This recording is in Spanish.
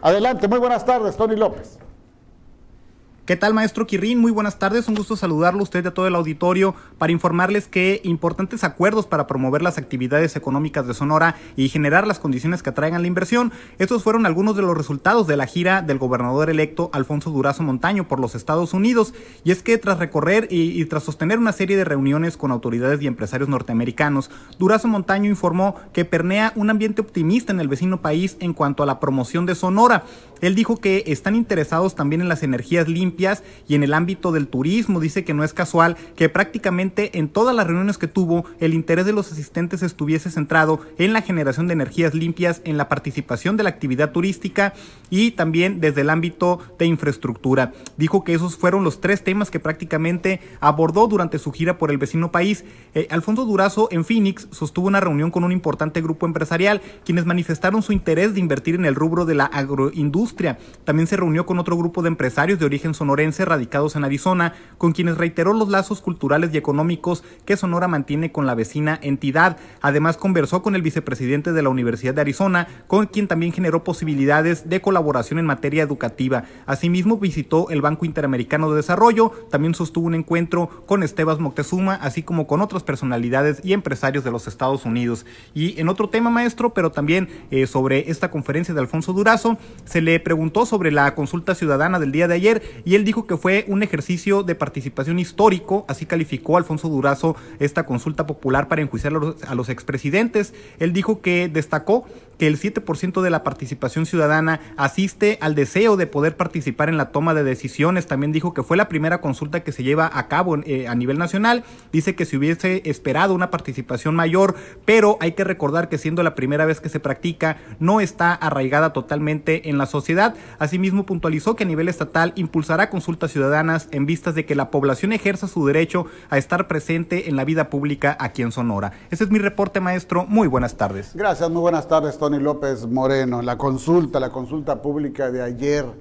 Adelante, muy buenas tardes, Tony López. ¿Qué tal, maestro Quirín? Muy buenas tardes, un gusto saludarlo a usted de todo el auditorio para informarles que importantes acuerdos para promover las actividades económicas de Sonora y generar las condiciones que atraigan la inversión. Estos fueron algunos de los resultados de la gira del gobernador electo Alfonso Durazo Montaño por los Estados Unidos. Y es que tras recorrer y tras sostener una serie de reuniones con autoridades y empresarios norteamericanos, Durazo Montaño informó que pernea un ambiente optimista en el vecino país en cuanto a la promoción de Sonora. Él dijo que están interesados también en las energías limpias y en el ámbito del turismo dice que no es casual que prácticamente en todas las reuniones que tuvo el interés de los asistentes estuviese centrado en la generación de energías limpias, en la participación de la actividad turística y también desde el ámbito de infraestructura. Dijo que esos fueron los tres temas que prácticamente abordó durante su gira por el vecino país. Eh, Alfonso Durazo en Phoenix sostuvo una reunión con un importante grupo empresarial quienes manifestaron su interés de invertir en el rubro de la agroindustria. También se reunió con otro grupo de empresarios de origen sonorenses radicados en Arizona, con quienes reiteró los lazos culturales y económicos que Sonora mantiene con la vecina entidad. Además, conversó con el vicepresidente de la Universidad de Arizona, con quien también generó posibilidades de colaboración en materia educativa. Asimismo, visitó el Banco Interamericano de Desarrollo, también sostuvo un encuentro con Estebas Moctezuma, así como con otras personalidades y empresarios de los Estados Unidos. Y en otro tema, maestro, pero también eh, sobre esta conferencia de Alfonso Durazo, se le preguntó sobre la consulta ciudadana del día de ayer y él dijo que fue un ejercicio de participación histórico, así calificó Alfonso Durazo esta consulta popular para enjuiciar a los, a los expresidentes. Él dijo que destacó que el 7% de la participación ciudadana asiste al deseo de poder participar en la toma de decisiones. También dijo que fue la primera consulta que se lleva a cabo eh, a nivel nacional. Dice que se hubiese esperado una participación mayor, pero hay que recordar que siendo la primera vez que se practica, no está arraigada totalmente en la sociedad. Asimismo, puntualizó que a nivel estatal impulsará consultas ciudadanas en vistas de que la población ejerza su derecho a estar presente en la vida pública aquí en Sonora. Ese es mi reporte, maestro. Muy buenas tardes. Gracias, muy buenas tardes. Tony López Moreno, la consulta, la consulta pública de ayer